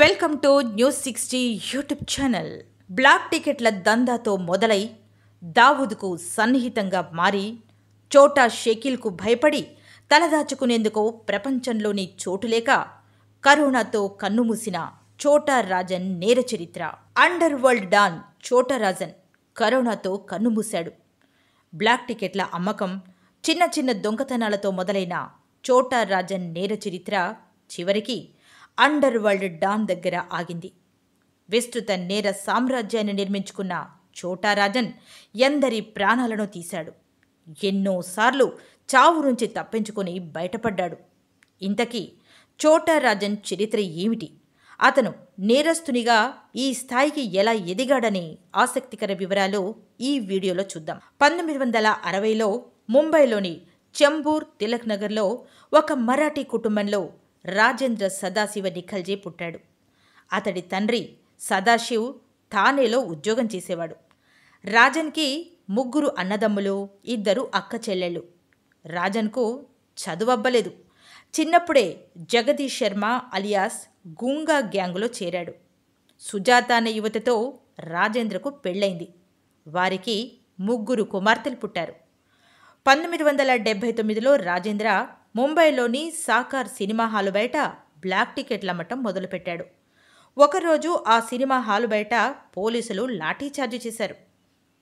welcome to news sixty YouTube channel black టికెట్ల దందాతో మొదలై దావుద్కు సన్నిహితంగా మారి చోటా షకీల్కు భయపడి తలదాచుకునేందుకు ప్రపంచంలోని చోటులేక కరోనాతో కన్నుమూసిన చోటా రాజన్ నేర చరిత్ర అండర్ వరల్డ్ డాన్ చోటా రాజన్ కరోనాతో కన్నుమూశాడు బ్లాక్ టికెట్ల అమ్మకం చిన్న చిన్న దొంగతనాలతో మొదలైన చోటా రాజన్ నేర చరిత్ర చివరికి అండర్ వరల్డ్ డాన్ దగ్గర ఆగింది విస్తృత నేర సామ్రాజ్యాన్ని నిర్మించుకున్న చోటారాజన్ ఎందరి ప్రాణాలను తీశాడు ఎన్నోసార్లు చావు నుంచి తప్పించుకొని బయటపడ్డాడు ఇంతకీ చోటారాజన్ చరిత్ర ఏమిటి అతను నేరస్తునిగా ఈ స్థాయికి ఎలా ఎదిగాడని ఆసక్తికర వివరాలు ఈ వీడియోలో చూద్దాం పంతొమ్మిది వందల అరవైలో ముంబైలోని చెంబూర్ తిలక్ నగర్లో ఒక మరాఠీ కుటుంబంలో రాజేంద్ర సదాశివ నిఖల్జీ పుట్టాడు అతడి తండ్రి సదాశివ్ థానేలో ఉద్యోగం చేసేవాడు రాజన్కి ముగ్గురు అన్నదమ్ములు ఇద్దరు అక్క చెల్లెళ్ళు రాజన్కు చదువబ్బలేదు చిన్నప్పుడే జగదీష్ శర్మ అలియాస్ గూంగా గ్యాంగులో చేరాడు సుజాత అనే యువతతో రాజేంద్రకు పెళ్ళైంది వారికి ముగ్గురు కుమార్తెలు పుట్టారు పంతొమ్మిది వందల డెబ్భై తొమ్మిదిలో రాజేంద్ర ముంబైలోని సాకార్ సినిమా హాలు బయట బ్లాక్ టికెట్లు అమ్మటం మొదలుపెట్టాడు ఒకరోజు ఆ సినిమా హాలు బయట పోలీసులు లాఠీచార్జి చేశారు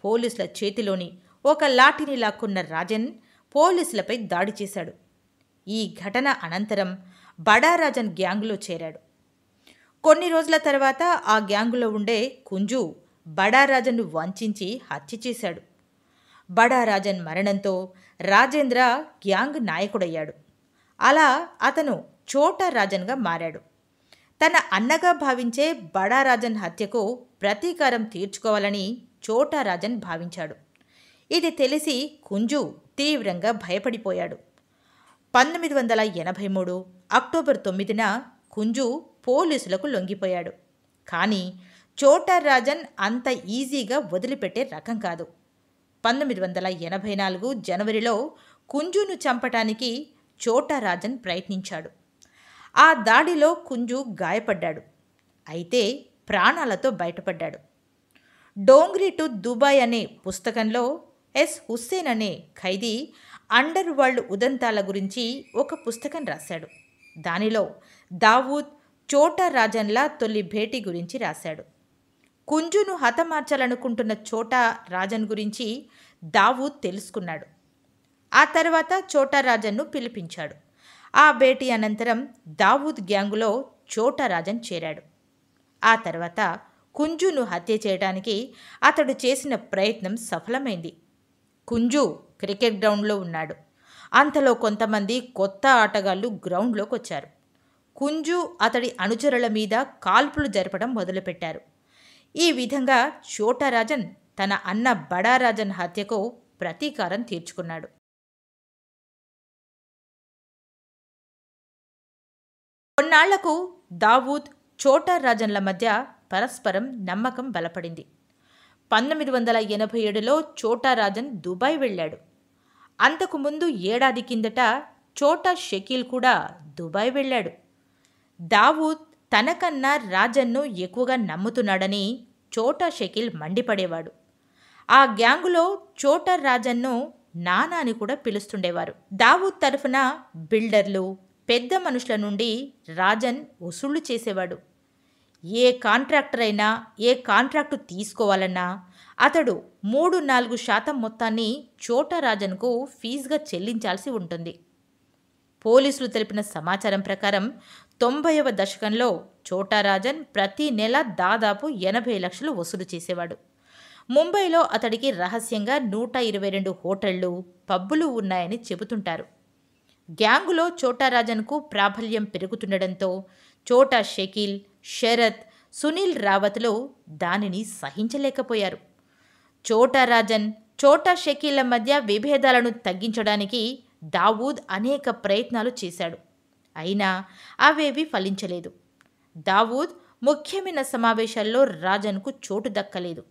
పోలీసుల చేతిలోని ఒక లాఠీని లాక్కున్న రాజన్ పోలీసులపై దాడి చేశాడు ఈ ఘటన అనంతరం బడా రాజన్ గ్యాంగులో చేరాడు కొన్ని రోజుల తర్వాత ఆ గ్యాంగులో ఉండే కుంజు బడారాజన్ను వంచి హత్య చేశాడు బడారాజన్ మరణంతో రాజేంద్ర గ్యాంగ్ నాయకుడయ్యాడు అలా అతను చోటా రాజన్గా మారాడు తన అన్నగా భావించే బడా రాజన్ హత్యకు ప్రతీకారం తీర్చుకోవాలని చోటా రాజన్ భావించాడు ఇది తెలిసి కుంజు తీవ్రంగా భయపడిపోయాడు పంతొమ్మిది వందల ఎనభై మూడు అక్టోబర్ తొమ్మిదిన కుంజు పోలీసులకు లొంగిపోయాడు కానీ చోటా రాజన్ అంత ఈజీగా వదిలిపెట్టే రకం కాదు పంతొమ్మిది వందల ఎనభై నాలుగు జనవరిలో కుంజును చంపటానికి రాజన్ ప్రయత్నించాడు ఆ దాడిలో కుంజు గాయపడ్డాడు అయితే ప్రాణాలతో బయటపడ్డాడు డోంగ్రీ టు దుబాయ్ అనే పుస్తకంలో ఎస్ హుస్సేన్ అనే ఖైదీ అండర్ వరల్డ్ ఉదంతాల గురించి ఒక పుస్తకం రాశాడు దానిలో దావూద్ చోటా రాజన్ల తొలి భేటీ గురించి రాశాడు కుంజును హతమార్చాలనుకుంటున్న చోటా రాజన్ గురించి దావూద్ తెలుసుకున్నాడు ఆ తర్వాత చోటారాజన్ను పిలిపించాడు ఆ భేటీ అనంతరం దావూద్ గ్యాంగులో చోటారాజన్ చేరాడు ఆ తర్వాత కుంజును హత్య చేయడానికి అతడు చేసిన ప్రయత్నం సఫలమైంది కుంజు క్రికెట్ గ్రౌండ్లో ఉన్నాడు అంతలో కొంతమంది కొత్త ఆటగాళ్లు గ్రౌండ్లోకి వచ్చారు కుంజు అతడి అనుచరుల మీద కాల్పులు జరపడం మొదలుపెట్టారు ఈ విధంగా చోటరాజన్ తన అన్న బడారాజన్ హత్యకు ప్రతీకారం తీర్చుకున్నాడు కొన్నాళ్లకు దావూద్ చోటర్ రాజన్ల మధ్య పరస్పరం నమ్మకం బలపడింది పంతొమ్మిది వందల ఎనభై ఏడులో చోటా రాజన్ దుబాయ్ వెళ్ళాడు అంతకుముందు ఏడాది కిందట చోటా షకీల్ కూడా దుబాయ్ వెళ్ళాడు దావూద్ తనకన్నా రాజన్ను ఎక్కువగా నమ్ముతున్నాడని చోటా షకీల్ మండిపడేవాడు ఆ గ్యాంగులో చోటా రాజన్ను నానా అని కూడా పిలుస్తుండేవారు దావూద్ తరఫున బిల్డర్లు పెద్ద మనుషుల నుండి రాజన్ వసూళ్లు చేసేవాడు ఏ కాంట్రాక్టర్ అయినా ఏ కాంట్రాక్టు తీసుకోవాలన్నా అతడు మూడు నాలుగు శాతం మొత్తాన్ని చోట రాజన్కు ఫీజుగా చెల్లించాల్సి ఉంటుంది పోలీసులు తెలిపిన సమాచారం ప్రకారం తొంభైవ దశకంలో చోటారాజన్ ప్రతి నెల దాదాపు ఎనభై లక్షలు వసూలు చేసేవాడు ముంబైలో అతడికి రహస్యంగా నూట ఇరవై రెండు హోటళ్లు పబ్బులు ఉన్నాయని చెబుతుంటారు గ్యాంగులో చోటా రాజన్కు ప్రాబల్యం పెరుగుతుండడంతో చోటా షకీల్ శరత్ సునీల్ రావత్లో దానిని సహించలేకపోయారు చోటా రాజన్ చోటా షకీల మధ్య విభేదాలను తగ్గించడానికి దావూద్ అనేక ప్రయత్నాలు చేశాడు అయినా అవేవి ఫలించలేదు దావూద్ ముఖ్యమైన సమావేశాల్లో రాజన్కు చోటు దక్కలేదు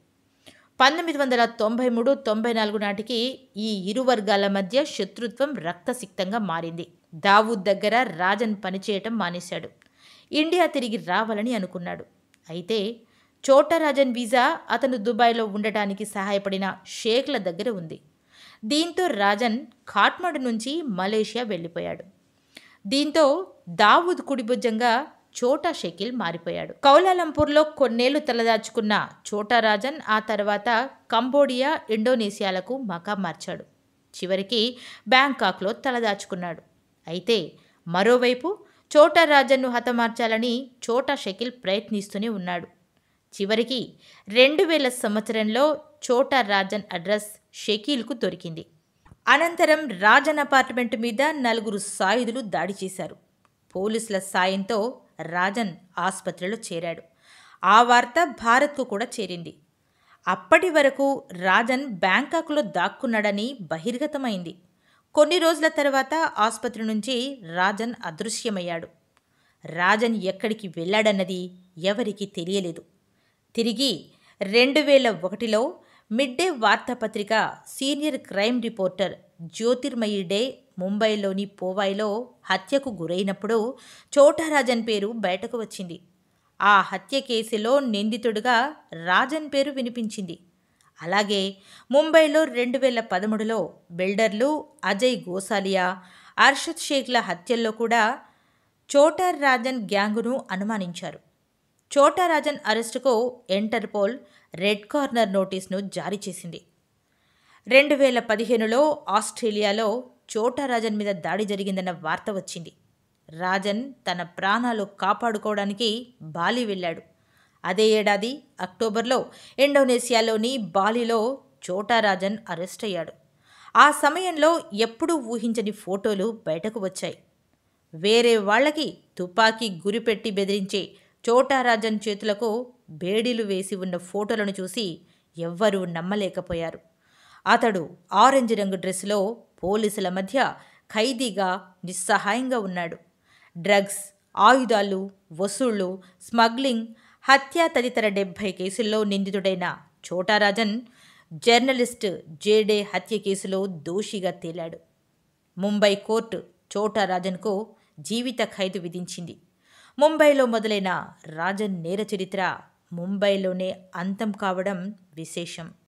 పంతొమ్మిది వందల తొంభై మూడు తొంభై నాలుగు నాటికి ఈ ఇరు వర్గాల మధ్య శత్రుత్వం రక్తసిక్తంగా మారింది దావూద్ దగ్గర రాజన్ పనిచేయటం మానేశాడు ఇండియా తిరిగి రావాలని అనుకున్నాడు అయితే చోటా రాజన్ వీసా అతను దుబాయ్లో ఉండటానికి సహాయపడిన షేక్ల దగ్గర ఉంది దీంతో రాజన్ కాట్మండు నుంచి మలేషియా వెళ్ళిపోయాడు దీంతో దావూద్ కుడిభుజంగా చోటా షకిల్ మారిపోయాడు కౌలాలంపూర్లో కొన్నేళ్లు తలదాచుకున్న చోటా రాజన్ ఆ తర్వాత కంబోడియా ఇండోనేషియాలకు మకా మార్చాడు చివరికి బ్యాంకాక్లో తలదాచుకున్నాడు అయితే మరోవైపు చోటా రాజన్ను హతమార్చాలని చోటా షకిల్ ప్రయత్నిస్తూనే ఉన్నాడు చివరికి రెండు వేల సంవత్సరంలో చోటా రాజన్ అడ్రస్ షకీల్కు దొరికింది అనంతరం రాజన్ అపార్ట్మెంట్ మీద నలుగురు సాయుధులు దాడి చేశారు పోలీసుల సాయంతో రాజన్ ఆసుపత్రిలో చేరాడు ఆ వార్త భారత్కు కూడా చేరింది అప్పటి వరకు రాజన్ బ్యాంకాక్లో దాక్కున్నాడని బహిర్గతమైంది కొన్ని రోజుల తర్వాత ఆసుపత్రి నుంచి రాజన్ అదృశ్యమయ్యాడు రాజన్ ఎక్కడికి వెళ్ళాడన్నది ఎవరికీ తెలియలేదు తిరిగి రెండు వేల ఒకటిలో మిడ్ డే వార్తాపత్రిక senior crime reporter Jyotirmoy Dey ముంబైలోని పోవాయిలో హత్యకు గురైనప్పుడు చోటారాజన్ పేరు బయటకు వచ్చింది ఆ హత్య కేసులో నిందితుడిగా రాజన్ పేరు వినిపించింది అలాగే ముంబైలో రెండు వేల పదమూడులో బిల్డర్లు అజయ్ గోసాలియా అర్షద్ షేక్ల హత్యల్లో కూడా చోటర్ రాజన్ గ్యాంగును అనుమానించారు రాజన్ అరెస్టుకు ఇంటర్పోల్ రెడ్ కార్నర్ నోటీస్ను జారీ చేసింది రెండు వేల పదిహేనులో ఆస్ట్రేలియాలో చోటా రాజన్ మీద దాడి జరిగిందన్న వార్త వచ్చింది రాజన్ తన ప్రాణాలు కాపాడుకోవడానికి బాలి వెళ్ళాడు అదే ఏడాది అక్టోబర్లో ఇండోనేషియాలోని బాలిలో చోటా రాజన్ అరెస్ట్ అయ్యాడు ఆ సమయంలో ఎప్పుడూ ఊహించని ఫోటోలు బయటకు వచ్చాయి వేరే వాళ్ళకి తుపాకీ గురిపెట్టి బెదిరించే రాజన్ చేతులకు బేడీలు వేసి ఉన్న ఫోటోలను చూసి ఎవ్వరూ నమ్మలేకపోయారు అతడు ఆరెంజ్ రంగు డ్రెస్సులో పోలీసుల మధ్య ఖైదీగా నిస్సహాయంగా ఉన్నాడు డ్రగ్స్ ఆయుధాలు వసూళ్లు స్మగ్లింగ్ హత్య తదితర డెబ్బై కేసుల్లో నిందితుడైన చోటారాజన్ జర్నలిస్ట్ జేడే హత్య కేసులో దోషిగా తేలాడు ముంబై కోర్టు చోటారాజన్కు జీవిత ఖైదు విధించింది ముంబైలో మొదలైన రాజన్ నేర చరిత్ర ముంబైలోనే అంతం కావడం విశేషం